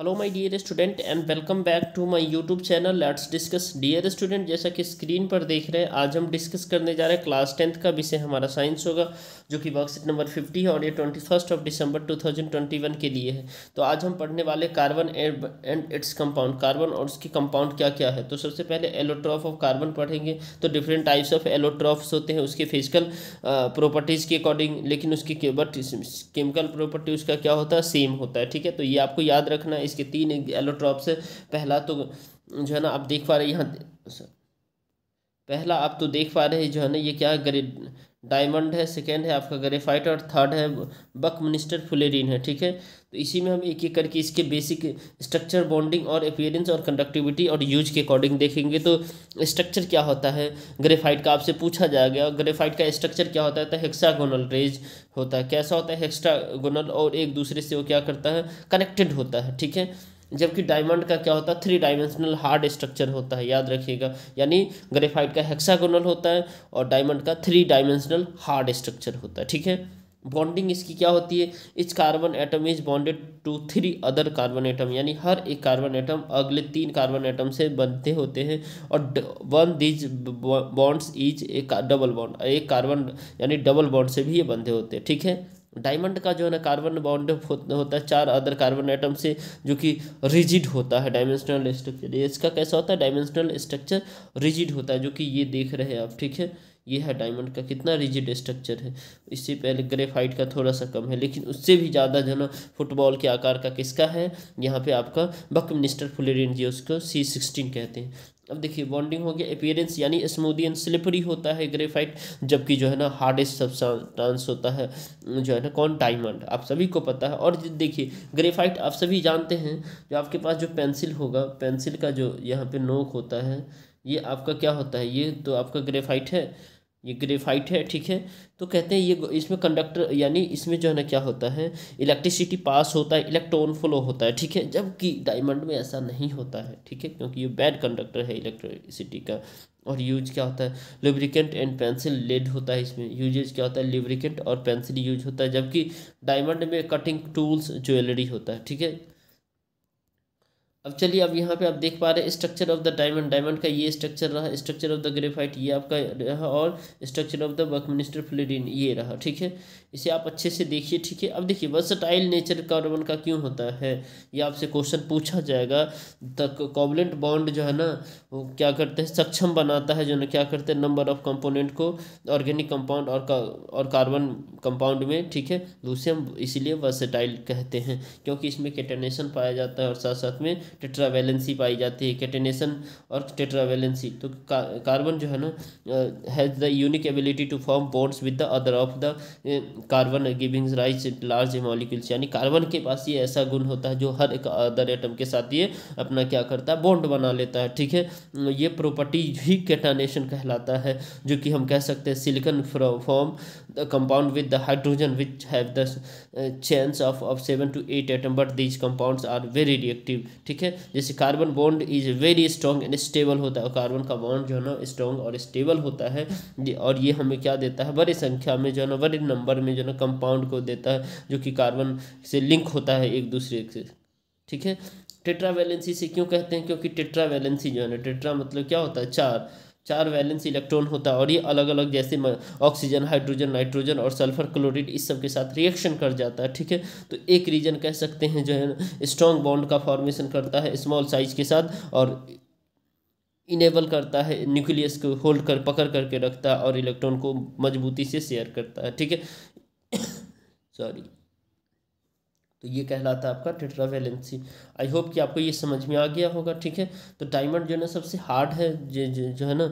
Hello my dear student and welcome back to my YouTube channel let's discuss dear student जैसा कि screen पर देख रहे हैं आज हम डिस्कस करने जा रहे हैं क्लास टेंथ का विषय हमारा साइंस होगा जो कि वर्कशीट नंबर फिफ्टी है और ये twenty first of December two thousand twenty one के लिए है तो आज हम पढ़ने वाले carbon and its compound carbon और उसके कंपाउंड क्या क्या है तो सबसे पहले एलोट्रॉफ ऑफ कार्बन पढ़ेंगे तो डिफरेंट टाइप्स ऑफ एलोट्रॉफ्स होते हैं उसके फिजिकल प्रॉपर्टीज़ के अकॉर्डिंग लेकिन उसकी बट केमिकल प्रॉपर्टी उसका क्या होता है सेम होता है ठीक है तो ये आपको याद रखना है इसके तीन एलोट्रॉप्स पहला तो जो है ना आप देख पा रहे यहाँ पहला आप तो देख पा रहे हैं जो है ना ये क्या है डायमंड है सेकेंड है आपका ग्रेफाइट और थर्ड है बक मिनिस्टर फुलेरिन है ठीक है तो इसी में हम एक एक करके इसके बेसिक स्ट्रक्चर बॉन्डिंग और अपियरेंस और कंडक्टिविटी और यूज के अकॉर्डिंग देखेंगे तो स्ट्रक्चर क्या होता है ग्रेफाइट का आपसे पूछा जाएगा ग्रेफाइट का स्ट्रक्चर क्या होता है तो हेक्सागोनल रेज होता है कैसा होता है हेक्सागोनल और एक दूसरे से वो क्या करता है कनेक्टेड होता है ठीक है जबकि डायमंड का क्या होता है थ्री डायमेंशनल हार्ड स्ट्रक्चर होता है याद रखिएगा यानी ग्रेफाइट का हेक्सागोनल होता है और डायमंड का थ्री डायमेंशनल हार्ड स्ट्रक्चर होता है ठीक है बॉन्डिंग इसकी क्या होती है इस carbon atom is bonded to three other carbon atom यानी हर एक कार्बन एटम अगले तीन कार्बन एटम से बनते होते हैं और वन दीज बॉन्ड्स इज एक डबल बॉन्ड एक कार्बन यानी डबल बॉन्ड से भी ये बनते होते हैं ठीक है डायमंड का जो है ना कार्बन बाउंड होता है चार अदर कार्बन आइटम से जो कि रिजिड होता है डायमेंशनल स्ट्रक्चर इसका कैसा होता है डायमेंशनल स्ट्रक्चर रिजिड होता है जो कि ये देख रहे हैं आप ठीक है ये है डायमंड का कितना रिजिड स्ट्रक्चर है इससे पहले ग्रेफाइट का थोड़ा सा कम है लेकिन उससे भी ज़्यादा जो ना फुटबॉल के आकार का किसका है यहाँ पे आपका बक मिनिस्टर फुलेरियन जी उसको सी सिक्सटीन कहते हैं अब देखिए बॉन्डिंग हो गया अपेयरेंस यानी स्मूदी एंड स्लिपरी होता है ग्रेफाइट जबकि जो है ना हार्डेस्ट सब्सटेंस होता है जो है ना कौन डायमंड आप सभी को पता है और देखिए ग्रेफाइट आप सभी जानते हैं जो आपके पास जो पेंसिल होगा पेंसिल का जो यहाँ पे नोक होता है ये आपका क्या होता है ये तो आपका ग्रेफाइट है ये ग्रेफाइट है ठीक है तो कहते हैं ये इसमें कंडक्टर यानी इसमें जो है ना क्या होता है इलेक्ट्रिसिटी पास होता है इलेक्ट्रॉन फ्लो होता है ठीक है जबकि डायमंड में ऐसा नहीं होता है ठीक है क्योंकि ये बैड कंडक्टर है इलेक्ट्रिसिटी का और यूज क्या होता है लुब्रिकेंट एंड पेंसिल लेड होता है इसमें यूजेज क्या होता है लुब्रिकेंट और पेंसिल यूज होता है जबकि डायमंड में कटिंग टूल्स ज्वेलरी होता है ठीक है अब चलिए अब यहाँ पे आप देख पा रहे हैं structure of the diamond diamond का ये स्ट्रक्चर रहा स्ट्रक्चर ऑफ द ग्रेफाइट ये आपका रहा और structure of the minister fullerene ये रहा ठीक है इसे आप अच्छे से देखिए ठीक है अब देखिए वर्सटाइल नेचर कार्बन का क्यों होता है ये आपसे क्वेश्चन पूछा जाएगा द कॉबलेंट बॉन्ड जो है ना वो क्या करते हैं सक्षम बनाता है जो ना क्या करते हैं नंबर ऑफ कंपोनेंट को ऑर्गेनिक कंपाउंड और का, और कार्बन कंपाउंड में ठीक है दूसरे हम इसीलिए वर्सटाइल कहते हैं क्योंकि इसमें केटेनेशन पाया जाता है और साथ साथ में टेट्रावेलेंसी पाई जाती है कैटेनेशन और टेट्रावेलेंसी तो का, कार्बन जो है ना has the unique ability to form bonds with the other of the carbon giving rise large molecules यानी कार्बन के पास ये ऐसा गुण होता है जो हर एक अदर एटम के साथ ये अपना क्या करता है बॉन्ड बना लेता है ठीक है ये प्रॉपर्टी भी कैटानेशन कहलाता है जो कि हम कह सकते हैं silicon form the compound with the hydrogen which have the chance of of seven to eight atom but these compounds are very reactive ठीक ठीक है जैसे carbon bond is very strong and stable होता है कार्बन का bond जो है ना स्ट्रॉन्ग और स्टेबल होता है और ये हमें क्या देता है बड़ी संख्या में जो है ना बड़े नंबर में जो है ना कंपाउंड को देता है जो कि कार्बन से लिंक होता है एक दूसरे से ठीक है टेट्रा वैलेंसी से क्यों कहते हैं क्योंकि टेट्रा वैलेंसी जो है ना टेट्रा मतलब क्या होता है चार चार वैलेंस इलेक्ट्रॉन होता है और ये अलग अलग जैसे ऑक्सीजन हाइड्रोजन नाइट्रोजन और सल्फर क्लोराइड इस सब के साथ रिएक्शन कर जाता है ठीक है तो एक रीजन कह सकते हैं जो है स्ट्रॉन्ग बॉन्ड का फॉर्मेशन करता है स्मॉल साइज के साथ और इनेबल करता है न्यूक्लियस को होल्ड कर पकड़ करके रखता है और इलेक्ट्रॉन को मजबूती से शेयर करता है ठीक है सॉरी तो ये कहलाता है आपका वैलेंसी आई होप कि आपको ये समझ में आ गया होगा ठीक है तो डायमंड जो है ना सबसे हार्ड है जो है ना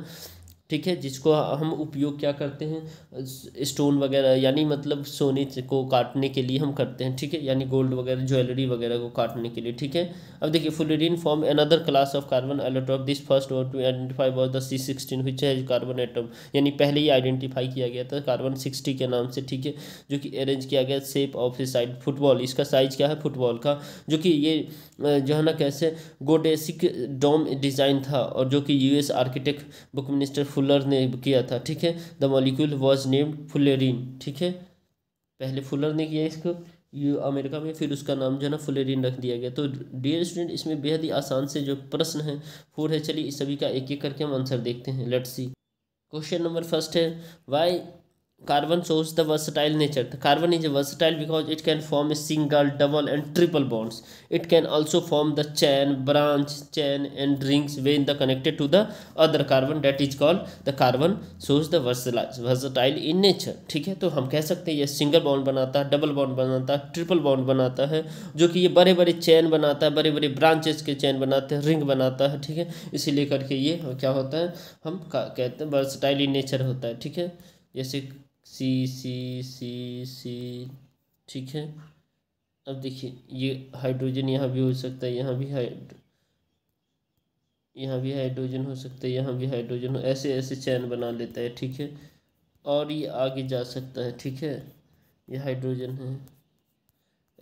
ठीक है जिसको हम उपयोग क्या करते हैं स्टोन वगैरह यानी मतलब सोने को काटने के लिए हम करते हैं ठीक है यानी गोल्ड वगैरह ज्वेलरी वगैरह को काटने के लिए ठीक है अब देखिए fullerene form another class of carbon alert of this first और to identify was the C sixteen which has carbon atom यानी पहले ही आइडेंटिफाई किया गया था कार्बन सिक्सटी के नाम से ठीक है जो कि अरेंज किया गया सेप ऑफ साइड फुटबॉल इसका साइज क्या है फुटबॉल का जो कि ये जो है ना कैसे गोडेसिक डोम डिज़ाइन था और जो कि as architect Buckminster Fuller ने किया था ठीक है the molecule was named fullerene ठीक है पहले फुलर ने किया इसको यू अमेरिका में फिर उसका नाम जो है ना फुलेरिन रख दिया गया तो डियर स्टूडेंट इसमें बेहद ही आसान से जो प्रश्न है फोर है चलिए इस सभी का एक एक करके हम आंसर देखते हैं let's see question number first है why Carbon shows the versatile nature. The carbon is versatile because it can form a single, double, and triple bonds. It can also form the chain, branch, chain, and rings when the connected to the other carbon. That is called the carbon shows the versatile in nature. ठीक है तो हम कह सकते हैं ये single bond बनाता है डबल बॉन्ड बनाता है ट्रिपल बॉन्ड बनाता है जो कि ये बड़े बड़े चैन बनाता है बड़े बड़े ब्रांचेस के चैन बनाते हैं रिंग बनाता है ठीक है इसीलिए करके ये क्या होता है हम कहते हैं वर्सटाइल इन नेचर होता है ठीक है जैसे सी सी सी सी ठीक है अब देखिए ये हाइड्रोजन यहाँ भी हो सकता है यहाँ भी हाइड्रो यहाँ भी हाइड्रोजन हो सकता है यहाँ भी हाइड्रोजन हो ऐसे ऐसे चैन बना लेता है ठीक है और ये आगे जा सकता है ठीक है ये हाइड्रोजन है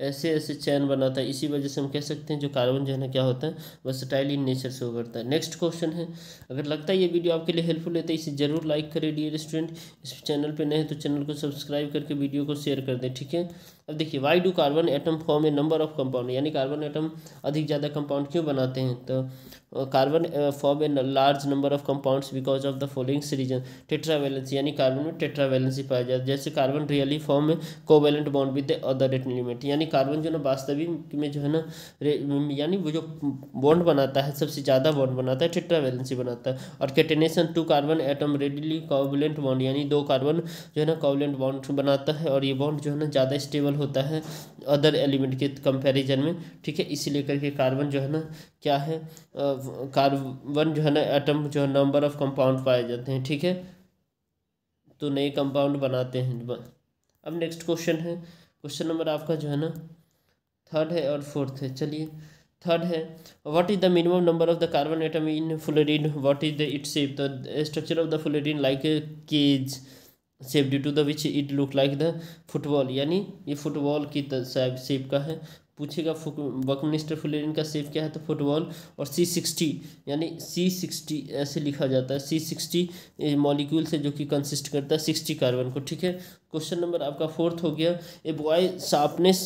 ऐसे ऐसे चैन बनाता है इसी वजह से हम कह सकते हैं जो कार्बन जो है ना क्या होता है स्टाइल इन नेचर से उभरता है नेक्स्ट क्वेश्चन है अगर लगता है ये वीडियो आपके लिए हेल्पफुल है तो इसे जरूर लाइक करें डियर स्टूडेंट इस चैनल पर नए तो चैनल को सब्सक्राइब करके वीडियो को शेयर कर दें ठीक है अब देखिए why do carbon atom form a number of compound यानी कार्बन एटम अधिक ज़्यादा कंपाउंड क्यों बनाते हैं तो carbon form a large number of compounds because of the followings reason tetravalency यानी कार्बन में टेट्रावेलेंसी पाया जाता है जैसे कार्बन रियली फॉर्म में covalent bond with other limit यानी कार्बन जो ना वास्तविक में जो है ना यानी वो जो बॉन्ड बनाता है सबसे ज़्यादा बॉन्ड बनाता है टेट्रावेलेंसी बनाता है और catenation two carbon atom readily covalent bond यानी दो कार्बन जो है ना कोवेलेंट बॉन्ड बनाता है और ये बॉन्ड जो है ना ज़्यादा स्टेबल स्टेबल होता है अदर एलिमेंट के कंपैरिजन में ठीक है इसी लेकर के कार्बन जो है ना क्या है कार्बन जो है ना एटम जो है नंबर ऑफ कंपाउंड पाए जाते हैं ठीक है तो नए कंपाउंड बनाते हैं अब नेक्स्ट क्वेश्चन है क्वेश्चन नंबर आपका जो है ना थर्ड है और फोर्थ है चलिए थर्ड है what is the minimum number of the carbon atom in fullerene what is the its shape the structure of the fullerene like cage shape due to the which it look like the football यानी ये football की सेप का है पूछेगा बकमिनिस्टर fullerene का सेप क्या है तो फुटबॉल और सी सिक्सटी यानी सी सिक्सटी ऐसे लिखा जाता है सी सिक्सटी मॉलिक्यूल से जो कि कंसिस्ट करता है सिक्सटी कार्बन को ठीक है क्वेश्चन नंबर आपका फोर्थ हो गया a boy sharpness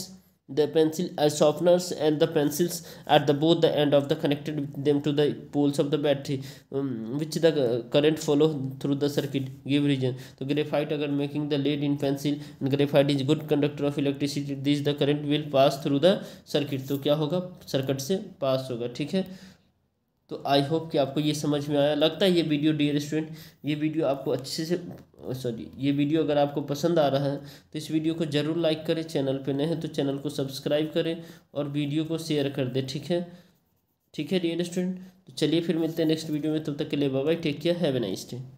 the pencil uh, softeners and the pencils at the both the end of the connected them to the poles of the battery um, which the current follow through the circuit give region so graphite agar making the lead in pencil and graphite is good conductor of electricity this the current will pass through the circuit तो kya hoga circuit se pass hoga theek hai तो I hope कि आपको ये समझ में आया लगता है ये वीडियो डियर स्टूडेंट ये वीडियो आपको अच्छे से सॉरी ये वीडियो अगर आपको पसंद आ रहा है तो इस वीडियो को ज़रूर लाइक करें चैनल पे नए हैं तो चैनल को सब्सक्राइब करें और वीडियो को शेयर कर दें ठीक है ठीक है डियर स्टूडेंट तो चलिए फिर मिलते हैं नेक्स्ट वीडियो में तब तक के लिए bye take care have a nice day